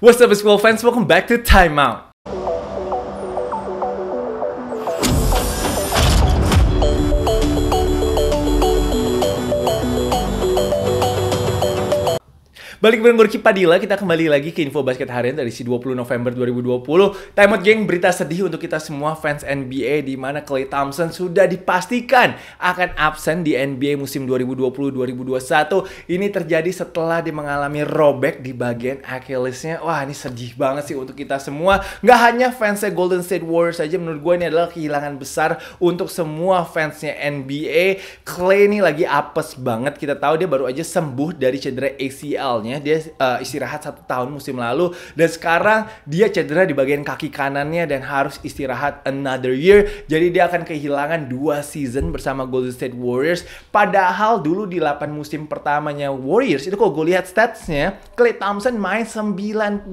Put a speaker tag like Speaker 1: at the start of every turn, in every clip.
Speaker 1: What's up, it's Will fans? Welcome back to Timeout. Balik bareng Gorky Padilla, kita kembali lagi ke info basket harian dari si 20 November 2020. Time out geng, berita sedih untuk kita semua fans NBA di mana Clay Thompson sudah dipastikan akan absen di NBA musim 2020-2021. Ini terjadi setelah dia mengalami robek di bagian Achillesnya. Wah, ini sedih banget sih untuk kita semua. Nggak hanya fansnya Golden State Warriors aja, menurut gue ini adalah kehilangan besar untuk semua fansnya NBA. Clay ini lagi apes banget. Kita tahu dia baru aja sembuh dari cedera ACL-nya awalnya dia uh, istirahat satu tahun musim lalu dan sekarang dia cedera di bagian kaki kanannya dan harus istirahat another year jadi dia akan kehilangan dua season bersama Golden State Warriors padahal dulu di 8 musim pertamanya Warriors itu kok gue lihat statsnya Klay Thompson main 97%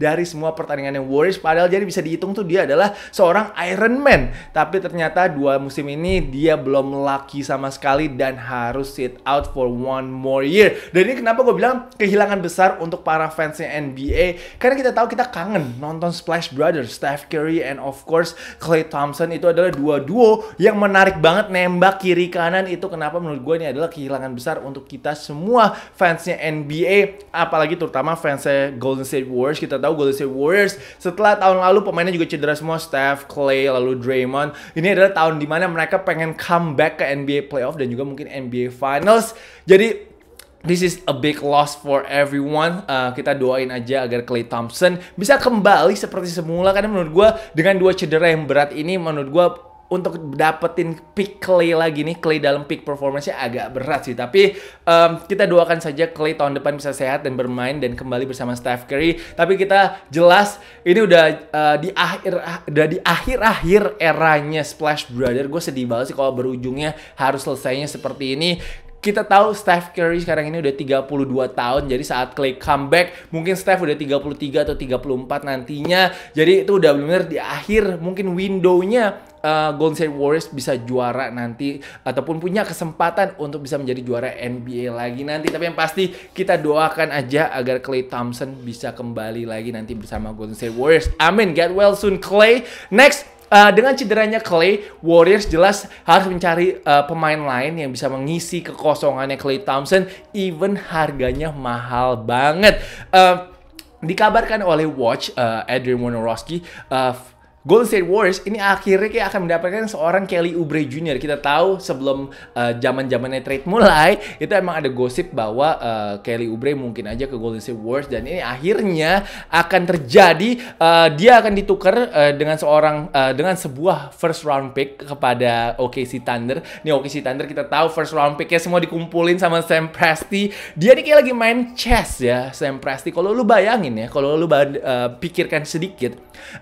Speaker 1: dari semua pertandingannya Warriors padahal jadi bisa dihitung tuh dia adalah seorang Iron Man tapi ternyata dua musim ini dia belum lucky sama sekali dan harus sit out for one more year dan ini kenapa kenapa gue bilang kehilangan besar untuk para fansnya NBA karena kita tahu kita kangen nonton Splash Brothers, Steph Curry and of course Clay Thompson itu adalah dua duo yang menarik banget nembak kiri kanan itu kenapa menurut gue ini adalah kehilangan besar untuk kita semua fansnya NBA apalagi terutama fansnya Golden State Warriors kita tahu Golden State Warriors setelah tahun lalu pemainnya juga cedera semua Steph, Clay lalu Draymond ini adalah tahun dimana mereka pengen comeback ke NBA playoff dan juga mungkin NBA Finals jadi This is a big loss for everyone. Uh, kita doain aja agar Clay Thompson bisa kembali seperti semula karena menurut gue dengan dua cedera yang berat ini menurut gue untuk dapetin pick Clay lagi nih Clay dalam peak performance-nya agak berat sih tapi um, kita doakan saja Clay tahun depan bisa sehat dan bermain dan kembali bersama Steph Curry tapi kita jelas ini udah uh, di akhir udah di akhir akhir eranya Splash Brother gue sedih banget sih kalau berujungnya harus selesainya seperti ini kita tahu Steph Curry sekarang ini udah 32 tahun jadi saat Clay comeback mungkin Steph udah 33 atau 34 nantinya jadi itu udah benar-benar di akhir mungkin windownya uh, Golden State Warriors bisa juara nanti ataupun punya kesempatan untuk bisa menjadi juara NBA lagi nanti tapi yang pasti kita doakan aja agar Clay Thompson bisa kembali lagi nanti bersama Golden State Warriors amin get well soon Clay next uh, dengan cederanya Clay, Warriors jelas harus mencari uh, pemain lain yang bisa mengisi kekosongannya Clay Thompson, even harganya mahal banget. Uh, dikabarkan oleh Watch, uh, Adrian Wojnarowski, uh, Golden State Warriors ini akhirnya kayak akan mendapatkan seorang Kelly Oubre Jr. Kita tahu sebelum eh, zaman zamannya trade mulai itu emang ada gosip bahwa uh, Kelly Oubre mungkin aja ke Golden State Warriors dan ini akhirnya akan terjadi uh, dia akan ditukar uh, dengan seorang uh, dengan sebuah first round pick kepada OKC Thunder. Nih OKC Thunder kita tahu first round picknya semua dikumpulin sama Sam Presti. Dia nih kayak lagi main chess ya Sam Presti. Kalau lu bayangin ya, kalau lu uh, pikirkan sedikit,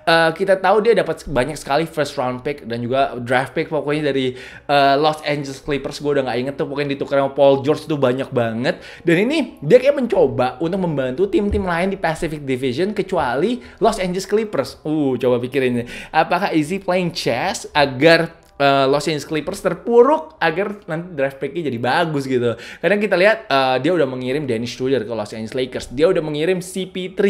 Speaker 1: uh, kita tahu dia dapat banyak sekali first round pick dan juga draft pick pokoknya dari uh, Los Angeles Clippers gue udah nggak inget tuh pokoknya ditukar sama Paul George itu banyak banget dan ini dia kayak mencoba untuk membantu tim-tim lain di Pacific Division kecuali Los Angeles Clippers. Uh coba pikirin apakah Easy playing chess agar uh, Los Angeles Clippers terpuruk agar nanti draft picknya jadi bagus gitu. Karena kita lihat uh, dia udah mengirim Dennis Schroeder ke Los Angeles Lakers, dia udah mengirim CP3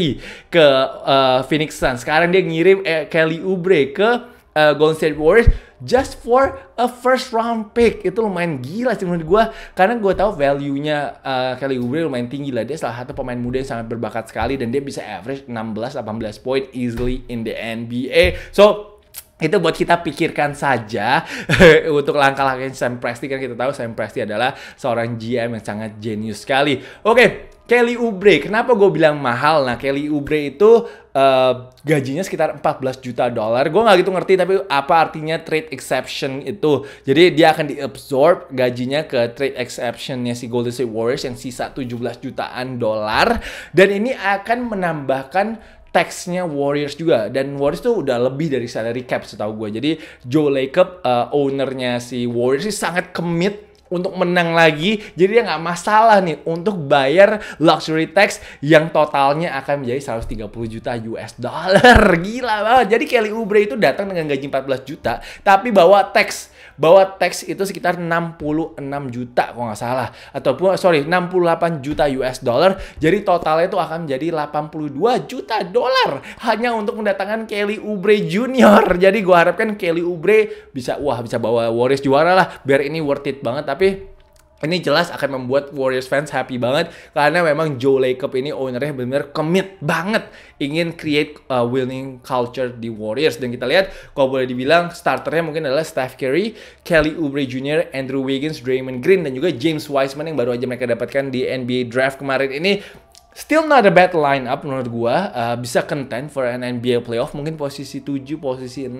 Speaker 1: ke uh, Phoenix Suns. Sekarang dia ngirim eh, Kelly Oubre ke uh, Golden State Warriors just for a first round pick itu lumayan gila sih menurut gue karena gue tahu value nya uh, Kelly Oubre lumayan tinggi lah dia salah satu pemain muda yang sangat berbakat sekali dan dia bisa average 16-18 point easily in the NBA so itu buat kita pikirkan saja untuk langkah-langkah Sam Presti kan kita tahu Sam Presti adalah seorang GM yang sangat jenius sekali. Oke, okay, Kelly Oubre, kenapa gue bilang mahal? Nah, Kelly Oubre itu uh, gajinya sekitar 14 juta dolar. Gue nggak gitu ngerti tapi apa artinya trade exception itu. Jadi dia akan diabsorb gajinya ke trade exceptionnya si Golden State Warriors yang sisa 17 jutaan dolar. Dan ini akan menambahkan teksnya Warriors juga dan Warriors tuh udah lebih dari salary cap setahu gue jadi Joe Lacob uh, ownernya si Warriors sih sangat commit untuk menang lagi jadi dia nggak masalah nih untuk bayar luxury tax yang totalnya akan menjadi 130 juta US dollar gila banget jadi Kelly Oubre itu datang dengan gaji 14 juta tapi bawa teks bahwa teks itu sekitar 66 juta kalau nggak salah ataupun oh, sorry 68 juta US dollar jadi totalnya itu akan menjadi 82 juta dollar hanya untuk mendatangkan Kelly Oubre Junior jadi gue harapkan Kelly Oubre bisa wah bisa bawa Warriors juara lah biar ini worth it banget tapi ini jelas akan membuat Warriors fans happy banget karena memang Joe Lacob ini ownernya benar-benar commit banget ingin create a uh, winning culture di Warriors dan kita lihat kalau boleh dibilang starternya mungkin adalah Steph Curry, Kelly Oubre Jr, Andrew Wiggins, Draymond Green dan juga James Wiseman yang baru aja mereka dapatkan di NBA draft kemarin ini Still not a bad lineup menurut gua. Uh, bisa content for an NBA playoff. Mungkin posisi 7, posisi 6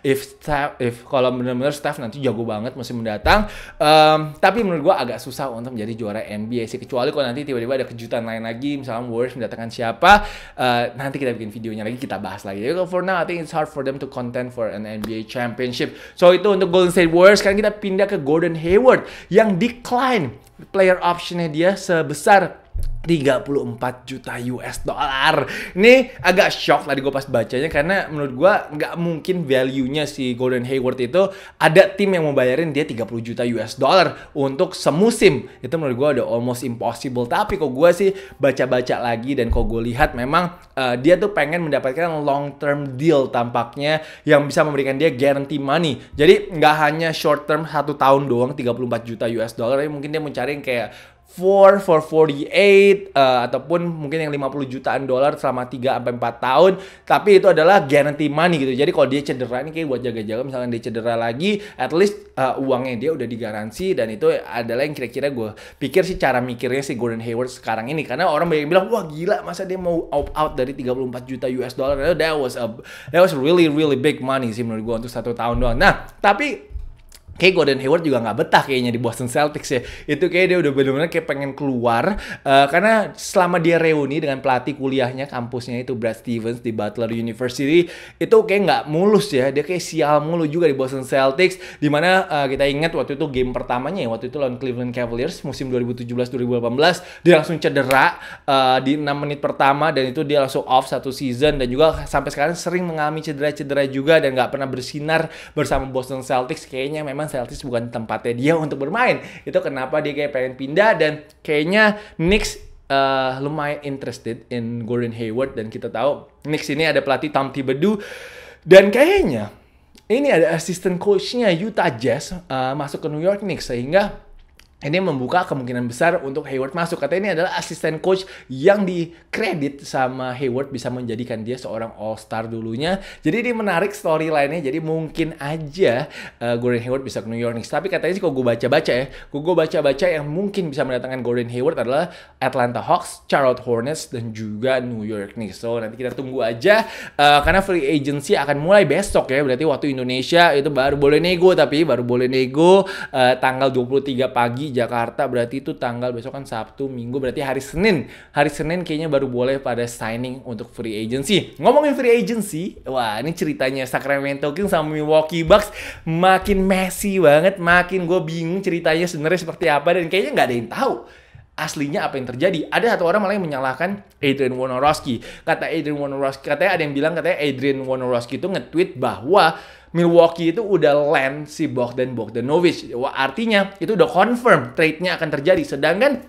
Speaker 1: if staff, if kalau benar-benar staff nanti jago banget musim mendatang. Um, tapi menurut gua agak susah untuk menjadi juara NBA sih kecuali kalau nanti tiba-tiba ada kejutan lain lagi misalnya Warriors mendatangkan siapa. Uh, nanti kita bikin videonya lagi kita bahas lagi. Jadi for now I think it's hard for them to content for an NBA championship. So itu untuk Golden State Warriors. Sekarang kita pindah ke Gordon Hayward yang decline player optionnya dia sebesar 34 juta US dollar. Ini agak shock tadi gue pas bacanya karena menurut gue nggak mungkin value-nya si Golden Hayward itu ada tim yang mau bayarin dia 30 juta US dollar untuk semusim. Itu menurut gue udah almost impossible. Tapi kok gue sih baca-baca lagi dan kok gue lihat memang uh, dia tuh pengen mendapatkan long term deal tampaknya yang bisa memberikan dia guarantee money. Jadi nggak hanya short term satu tahun doang 34 juta US dollar, tapi mungkin dia mencari kayak for for 48 uh, ataupun mungkin yang 50 jutaan dolar selama 3 sampai 4 tahun tapi itu adalah guarantee money gitu. Jadi kalau dia cedera ini kayak buat jaga-jaga misalnya dia cedera lagi at least uh, uangnya dia udah digaransi dan itu adalah yang kira-kira gue pikir sih cara mikirnya si Gordon Hayward sekarang ini karena orang banyak yang bilang wah gila masa dia mau opt out dari 34 juta US dollar that was a that was really really big money sih menurut gue untuk satu tahun doang. Nah, tapi kayak Gordon Hayward juga nggak betah kayaknya di Boston Celtics ya. Itu kayak dia udah benar-benar kayak pengen keluar uh, karena selama dia reuni dengan pelatih kuliahnya kampusnya itu Brad Stevens di Butler University itu kayak nggak mulus ya. Dia kayak sial mulu juga di Boston Celtics dimana uh, eh, kita ingat waktu itu game pertamanya ya waktu itu lawan Cleveland Cavaliers musim 2017-2018 dia langsung cedera uh, di enam menit pertama dan itu dia langsung off satu season dan juga sampai sekarang sering mengalami cedera-cedera juga dan nggak pernah bersinar bersama Boston Celtics kayaknya memang cuman Celtics bukan tempatnya dia untuk bermain. Itu kenapa dia kayak pengen pindah dan kayaknya Knicks uh, lumayan interested in Gordon Hayward dan kita tahu Knicks ini ada pelatih Tom Thibodeau dan kayaknya ini ada assistant coachnya Utah Jazz uh, masuk ke New York Knicks sehingga ini membuka kemungkinan besar untuk Hayward masuk. Katanya ini adalah asisten coach yang dikredit sama Hayward bisa menjadikan dia seorang All Star dulunya. Jadi ini menarik storyline-nya. Jadi mungkin aja uh, Gordon Hayward bisa ke New York Knicks. Tapi katanya sih kalau gue baca-baca ya, kalau gue baca-baca yang mungkin bisa mendatangkan Gordon Hayward adalah Atlanta Hawks, Charlotte Hornets, dan juga New York Knicks. So nanti kita tunggu aja uh, karena free agency akan mulai besok ya. Berarti waktu Indonesia itu baru boleh nego tapi baru boleh nego uh, tanggal 23 pagi pagi Jakarta berarti itu tanggal besok kan Sabtu Minggu berarti hari Senin hari Senin kayaknya baru boleh pada signing untuk free agency ngomongin free agency wah ini ceritanya Sacramento Kings sama Milwaukee Bucks makin messy banget makin gue bingung ceritanya sebenarnya seperti apa dan kayaknya nggak ada yang tahu aslinya apa yang terjadi. Ada satu orang malah yang menyalahkan Adrian Wojnarowski. Kata Adrian Wojnarowski, katanya ada yang bilang katanya Adrian Wojnarowski itu nge-tweet bahwa Milwaukee itu udah land si Bogdan Bogdanovic. Artinya itu udah confirm trade-nya akan terjadi. Sedangkan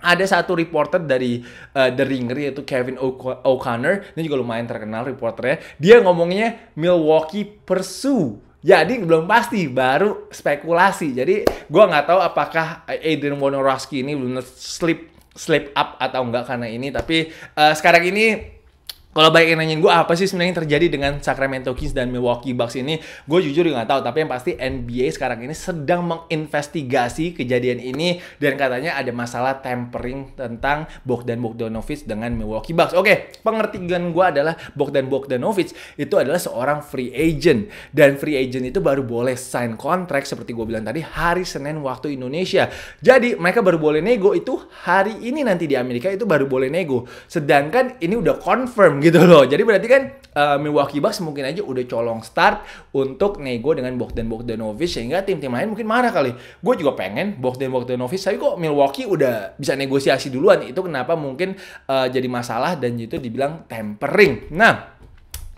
Speaker 1: ada satu reporter dari uh, The Ringer yaitu Kevin O'Connor, ini juga lumayan terkenal reporternya. Dia ngomongnya Milwaukee pursue jadi belum pasti, baru spekulasi. Jadi gue nggak tahu apakah Adrian Wojnarowski ini benar slip slip up atau enggak karena ini. Tapi uh, sekarang ini kalau banyak yang nanyain gue apa sih sebenarnya yang terjadi dengan Sacramento Kings dan Milwaukee Bucks ini, gue jujur nggak tahu. Tapi yang pasti NBA sekarang ini sedang menginvestigasi kejadian ini dan katanya ada masalah tampering tentang Bogdan Bogdanovic dengan Milwaukee Bucks. Oke, okay, pengertian gue adalah Bogdan Bogdanovic itu adalah seorang free agent dan free agent itu baru boleh sign kontrak seperti gue bilang tadi hari Senin waktu Indonesia. Jadi mereka baru boleh nego itu hari ini nanti di Amerika itu baru boleh nego. Sedangkan ini udah confirm gitu loh. Jadi berarti kan uh, Milwaukee Bucks mungkin aja udah colong start untuk nego dengan Bogdan Bogdanovic sehingga tim-tim lain mungkin marah kali. Gue juga pengen Bogdan Bogdanovic, tapi kok Milwaukee udah bisa negosiasi duluan. Itu kenapa mungkin uh, jadi masalah dan itu dibilang tempering. Nah,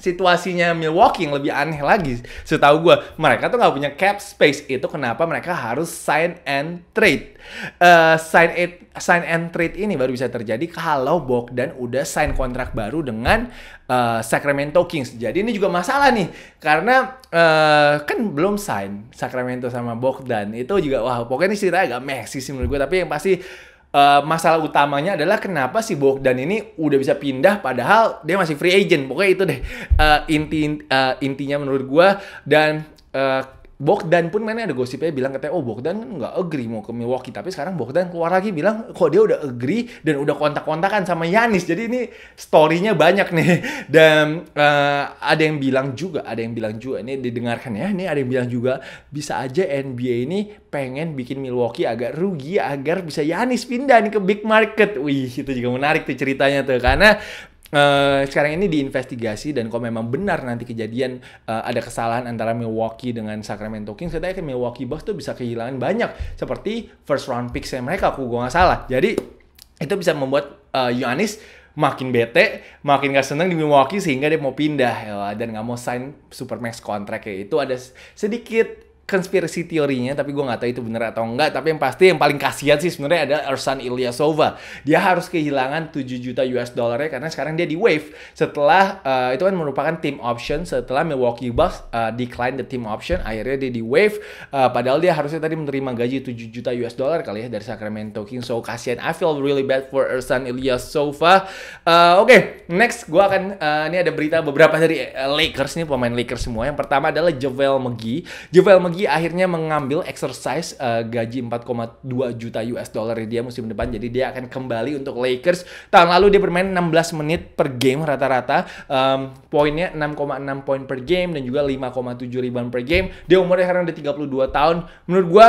Speaker 1: situasinya Milwaukee yang lebih aneh lagi. Setahu gue, mereka tuh nggak punya cap space. Itu kenapa mereka harus sign and trade. Uh, sign, it, sign and trade ini baru bisa terjadi kalau Bogdan udah sign kontrak baru dengan uh, Sacramento Kings. Jadi ini juga masalah nih, karena uh, kan belum sign Sacramento sama Bogdan. Itu juga, wah pokoknya ini ceritanya agak messy sih menurut gue. Tapi yang pasti Uh, masalah utamanya adalah kenapa si Bogdan ini udah bisa pindah padahal dia masih free agent pokoknya itu deh uh, inti uh, intinya menurut gua dan uh, Bogdan pun mainnya ada gosipnya bilang katanya oh Bogdan kan nggak agree mau ke Milwaukee tapi sekarang Bogdan keluar lagi bilang kok dia udah agree dan udah kontak-kontakan sama Yanis jadi ini storynya banyak nih dan uh, ada yang bilang juga ada yang bilang juga ini didengarkan ya ini ada yang bilang juga bisa aja NBA ini pengen bikin Milwaukee agak rugi agar bisa Yanis pindah nih ke big market wih itu juga menarik tuh ceritanya tuh karena Eh, sekarang ini diinvestigasi dan kalau memang benar nanti kejadian uh, ada kesalahan antara Milwaukee dengan Sacramento Kings, saya yakin Milwaukee Bucks tuh bisa kehilangan banyak seperti first round pick saya mereka, aku gue nggak salah. Jadi itu bisa membuat uh, Giannis makin bete, makin gak seneng di Milwaukee sehingga dia mau pindah ya, dan nggak mau sign supermax kontrak kayak itu ada sedikit konspirasi teorinya tapi gue nggak tahu itu bener atau enggak tapi yang pasti yang paling kasihan sih sebenarnya ada Ersan Ilyasova dia harus kehilangan 7 juta US dollarnya karena sekarang dia di wave setelah uh, itu kan merupakan team option setelah Milwaukee Bucks uh, decline the team option akhirnya dia di wave uh, padahal dia harusnya tadi menerima gaji 7 juta US dollar kali ya dari Sacramento Kings so kasihan I feel really bad for Ersan Ilyasova uh, oke okay, next gue akan uh, ini ada berita beberapa dari Lakers nih pemain Lakers semua yang pertama adalah JaVale McGee JaVale McGee akhirnya mengambil exercise uh, gaji 4,2 juta US dollar dia musim depan. Jadi dia akan kembali untuk Lakers. Tahun lalu dia bermain 16 menit per game rata-rata. Um, poinnya 6,6 poin per game dan juga 5,7 ribuan per game. Dia umurnya sekarang udah 32 tahun. Menurut gua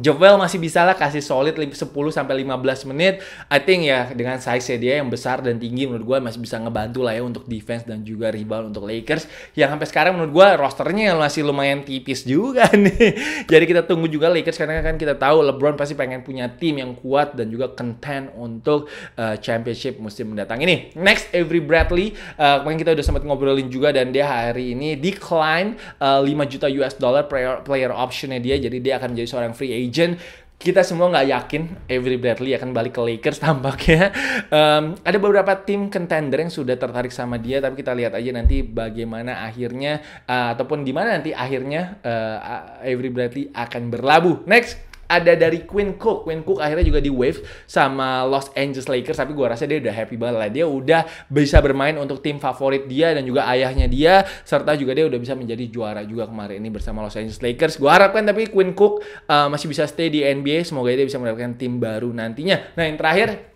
Speaker 1: Jovel masih bisa lah kasih solid 10 sampai 15 menit. I think ya dengan size dia yang besar dan tinggi menurut gue masih bisa ngebantu lah ya untuk defense dan juga rebound untuk Lakers yang sampai sekarang menurut gue rosternya masih lumayan tipis juga nih. Jadi kita tunggu juga Lakers karena kan kita tahu LeBron pasti pengen punya tim yang kuat dan juga content untuk uh, championship musim mendatang ini. Next Avery Bradley uh, kemarin kita udah sempat ngobrolin juga dan dia hari ini decline uh, eh, 5 juta US dollar player, player optionnya dia jadi dia akan menjadi seorang free agent agent kita semua nggak yakin Avery Bradley akan balik ke Lakers tampaknya. Um, ada beberapa tim contender yang sudah tertarik sama dia, tapi kita lihat aja nanti bagaimana akhirnya uh, ataupun di mana nanti akhirnya uh, Avery Bradley akan berlabuh. Next ada dari Quinn Cook. Quinn Cook akhirnya juga di wave sama Los Angeles Lakers tapi gue rasa dia udah happy banget lah. Dia udah bisa bermain untuk tim favorit dia dan juga ayahnya dia serta juga dia udah bisa menjadi juara juga kemarin ini bersama Los Angeles Lakers. Gue harapkan tapi Quinn Cook uh, masih bisa stay di NBA. Semoga dia bisa mendapatkan tim baru nantinya. Nah, yang terakhir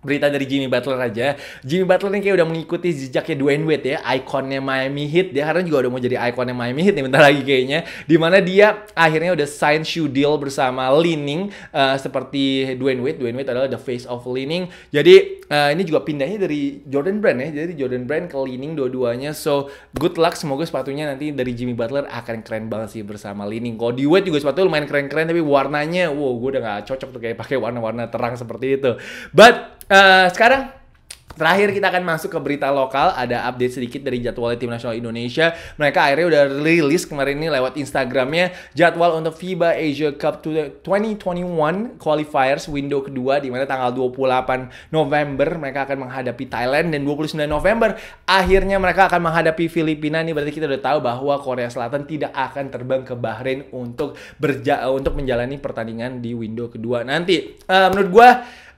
Speaker 1: berita dari Jimmy Butler aja. Jimmy Butler ini kayak udah mengikuti jejaknya Dwayne Wade ya, ikonnya Miami Heat. Dia sekarang juga udah mau jadi ikonnya Miami Heat nih bentar lagi kayaknya. Dimana dia akhirnya udah sign shoe deal bersama Leaning uh, eh, seperti Dwayne Wade. Dwayne Wade adalah the face of Leaning. Jadi uh, ini juga pindahnya dari Jordan Brand ya. Jadi Jordan Brand ke Leaning dua-duanya. So good luck. Semoga sepatunya nanti dari Jimmy Butler akan keren banget sih bersama Leaning. Kalau di Wade juga sepatu lumayan keren-keren tapi warnanya, wow gue udah gak cocok tuh kayak pakai warna-warna terang seperti itu. But Eh, sekarang Terakhir kita akan masuk ke berita lokal, ada update sedikit dari jadwal tim nasional Indonesia. Mereka akhirnya udah rilis kemarin ini lewat Instagramnya jadwal untuk FIBA Asia Cup 2021 qualifiers window kedua di mana tanggal 28 November mereka akan menghadapi Thailand dan 29 November akhirnya mereka akan menghadapi Filipina. Nih berarti kita udah tahu bahwa Korea Selatan tidak akan terbang ke Bahrain untuk berja untuk menjalani pertandingan di window kedua nanti. Uh, menurut gue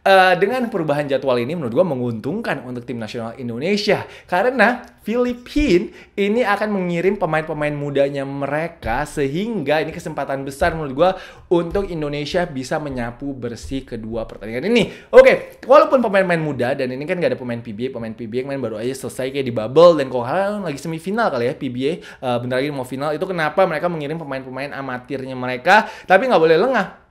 Speaker 1: Eh, dengan perubahan jadwal ini menurut gue menguntungkan untuk tim nasional Indonesia karena Filipina ini akan mengirim pemain-pemain mudanya mereka sehingga ini kesempatan besar menurut gue untuk Indonesia bisa menyapu bersih kedua pertandingan ini. Oke, okay, walaupun pemain-pemain muda dan ini kan gak ada pemain PBA, pemain PBA yang main baru aja selesai kayak di bubble dan kalau kalian lagi semifinal kali ya PBA, uh, eh, bentar lagi mau final itu kenapa mereka mengirim pemain-pemain amatirnya mereka tapi gak boleh lengah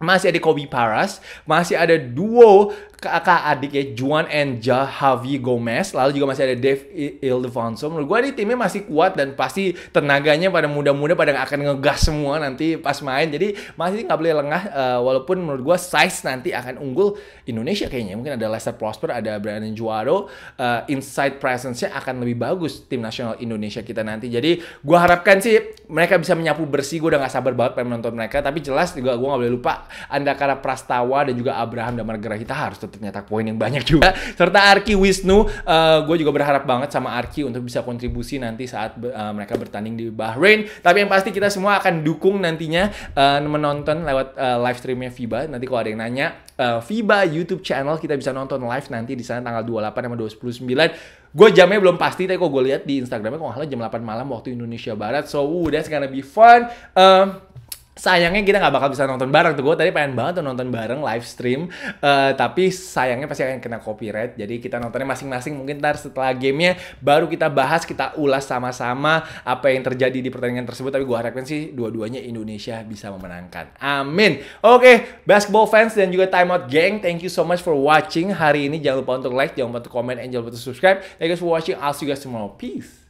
Speaker 1: masih ada Kobe Paras, masih ada duo kakak adik ya Juan and ja, Javi Gomez lalu juga masih ada Dave Ildefonso menurut gue ini timnya masih kuat dan pasti tenaganya pada muda-muda pada akan ngegas semua nanti pas main jadi masih nggak boleh lengah uh, walaupun menurut gue size nanti akan unggul Indonesia kayaknya mungkin ada Lester Prosper ada Brandon Juaro uh, eh, inside presence-nya akan lebih bagus tim nasional Indonesia kita nanti jadi gue harapkan sih mereka bisa menyapu bersih gue udah nggak sabar banget pengen menonton mereka tapi jelas juga gue nggak boleh lupa Andakara Prastawa dan juga Abraham Damar Gerahita harus ternyata mencetak poin yang banyak juga serta Arki Wisnu uh, eh, gue juga berharap banget sama Arki untuk bisa kontribusi nanti saat uh, mereka bertanding di Bahrain tapi yang pasti kita semua akan dukung nantinya uh, menonton lewat uh, live streamnya FIBA nanti kalau ada yang nanya uh, FIBA YouTube channel kita bisa nonton live nanti di sana tanggal 28 sama 29 Gue jamnya belum pasti, tapi kok gue lihat di Instagramnya kok nggak jam 8 malam waktu Indonesia Barat. So, uh, that's gonna be fun. Uh, sayangnya kita nggak bakal bisa nonton bareng tuh gue tadi pengen banget tuh nonton bareng live stream uh, tapi sayangnya pasti akan kena copyright jadi kita nontonnya masing-masing mungkin ntar setelah gamenya baru kita bahas kita ulas sama-sama apa yang terjadi di pertandingan tersebut tapi gue harapkan sih dua-duanya Indonesia bisa memenangkan amin oke okay, basketball fans dan juga timeout gang thank you so much for watching hari ini jangan lupa untuk like jangan lupa untuk comment and jangan lupa untuk subscribe thank you guys for watching I'll see you guys tomorrow peace